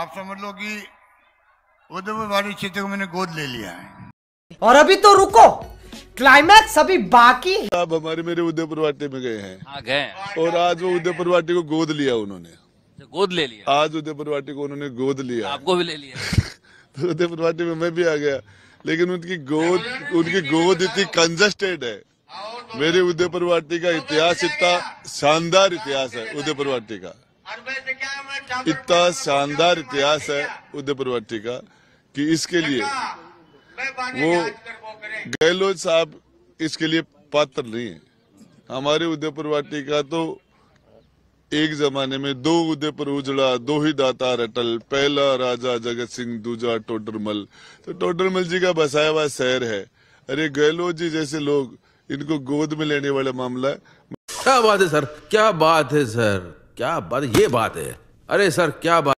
आप समझ लो कि उधमपुर बाड़ी क्षेत्र को मैंने गोद ले लिया है और अभी तो रुको क्लाइमैक्स अभी बाकी अब हमारे मेरे उदयपुर वाटी में गए हैं हाँ, गए और आज वो उदयपुर वाटी को गोद लिया उन्होंने अच्छा, गोद ले लिया आज उदयपुर वाटी को उन्होंने गोद लिया आपको भी ले लिया तो उदयपुर वाटी में मैं भी आ गया लेकिन उनकी गोद उनकी गोद इतनी कंजस्टेड है मेरे उदयपुर वाटी का इतिहास इतना शानदार इतिहास है उदयपुर वाटी का इतना शानदार इतिहास है उदयपुर उदयपुरवट्टी का कि इसके लिए वो गहलोत साहब इसके लिए पात्र नहीं है हमारे उदयपुर उदयपुरवट्टी का तो एक जमाने में दो उदयपुर उजड़ा दो ही दाता रटल पहला राजा जगत सिंह दूजा टोडरमल तो टोडरमल जी का बसाया हुआ शहर है अरे गहलोत जी जैसे लोग इनको गोद में लेने वाला मामला क्या बात है सर क्या बात है सर क्या बात ये बात है अरे सर क्या बात